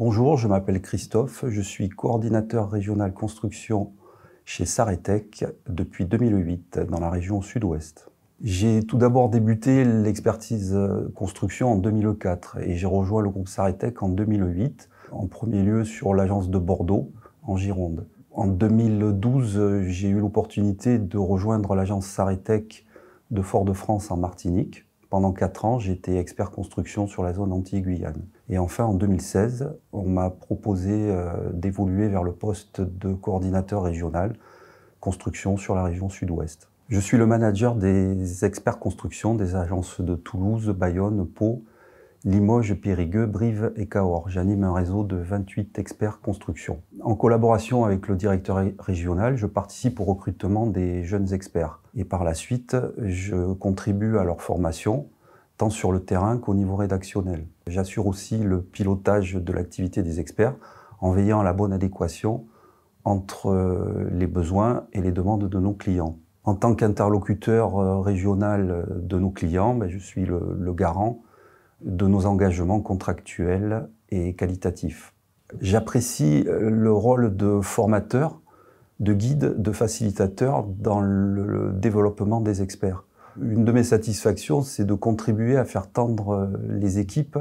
Bonjour, je m'appelle Christophe, je suis coordinateur régional construction chez Saretec depuis 2008 dans la région sud-ouest. J'ai tout d'abord débuté l'expertise euh, construction en 2004 et j'ai rejoint le groupe Saretec en 2008, en premier lieu sur l'agence de Bordeaux en Gironde. En 2012, j'ai eu l'opportunité de rejoindre l'agence Saretec de Fort-de-France en Martinique pendant quatre ans, j'étais expert construction sur la zone anti-Guyane. Et enfin, en 2016, on m'a proposé euh, d'évoluer vers le poste de coordinateur régional construction sur la région sud-ouest. Je suis le manager des experts construction des agences de Toulouse, Bayonne, Pau, Limoges, Périgueux, Brive et Cahors. J'anime un réseau de 28 experts construction. En collaboration avec le directeur régional, je participe au recrutement des jeunes experts. Et par la suite, je contribue à leur formation, tant sur le terrain qu'au niveau rédactionnel. J'assure aussi le pilotage de l'activité des experts en veillant à la bonne adéquation entre euh, les besoins et les demandes de nos clients. En tant qu'interlocuteur euh, régional euh, de nos clients, ben, je suis le garant de nos engagements contractuels et qualitatifs. J'apprécie euh, le rôle de formateur, de guide, de facilitateur dans le développement des experts. Une de mes satisfactions, c'est de contribuer à faire tendre euh, les équipes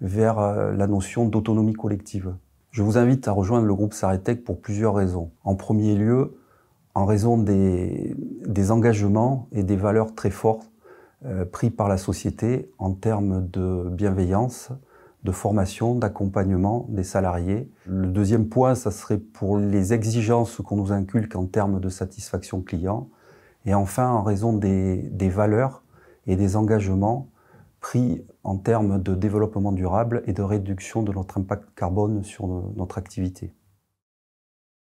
vers euh, la notion d'autonomie collective. Je vous invite à rejoindre le groupe Saretec pour plusieurs raisons. En premier lieu, en raison des, engagements et des valeurs très fortes prises pris par la société en termes de bienveillance, de formation, d'accompagnement des salariés. Le deuxième point, ça serait pour les exigences qu'on nous inculque en termes de satisfaction client. Et enfin, en raison des, des valeurs et des engagements pris en termes de développement durable et de réduction de notre impact carbone sur euh, notre activité.